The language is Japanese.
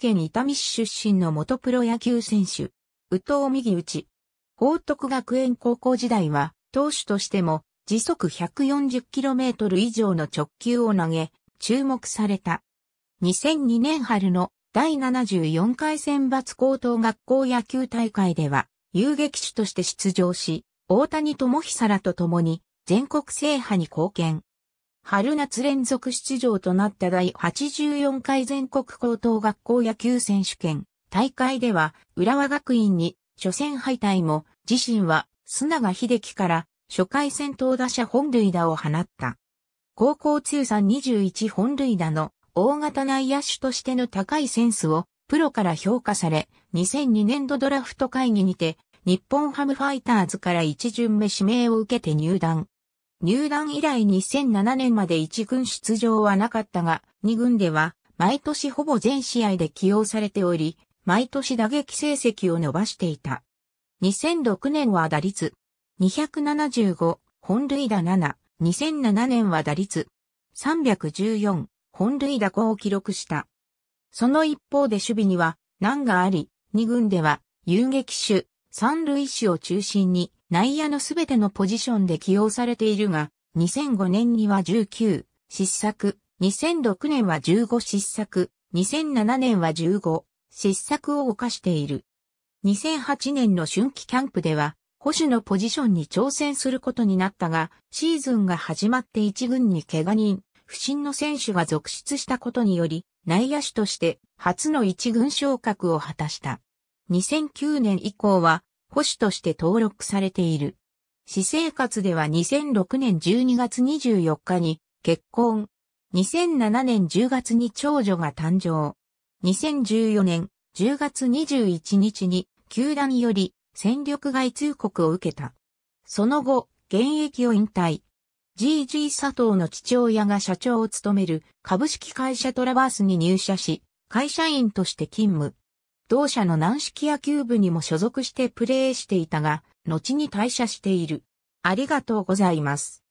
県伊丹市出身の元プロ野球選手、宇藤右内。報徳学園高校時代は、投手としても、時速 140km 以上の直球を投げ、注目された。2002年春の第74回選抜高等学校野球大会では、遊撃手として出場し、大谷智久らと共に全国制覇に貢献。春夏連続出場となった第84回全国高等学校野球選手権大会では、浦和学院に初戦敗退も、自身は砂永秀樹から初回戦闘打者本塁打を放った。高校通算21本塁打の大型内野手としての高いセンスをプロから評価され、2002年度ドラフト会議にて、日本ハムファイターズから一巡目指名を受けて入団。入団以来2007年まで1軍出場はなかったが、2軍では毎年ほぼ全試合で起用されており、毎年打撃成績を伸ばしていた。2006年は打率275、本塁打7、2007年は打率314、本塁打5を記録した。その一方で守備には難があり、2軍では遊撃手、三塁手を中心に内野のすべてのポジションで起用されているが、2005年には19失策、2006年は15失策、2007年は15失策を犯している。2008年の春季キャンプでは、保守のポジションに挑戦することになったが、シーズンが始まって一軍に怪我人、不審の選手が続出したことにより、内野手として初の一軍昇格を果たした。2009年以降は保守として登録されている。私生活では2006年12月24日に結婚。2007年10月に長女が誕生。2014年10月21日に球団より戦力外通告を受けた。その後、現役を引退。GG 佐藤の父親が社長を務める株式会社トラバースに入社し、会社員として勤務。同社の軟式野球部にも所属してプレーしていたが、後に退社している。ありがとうございます。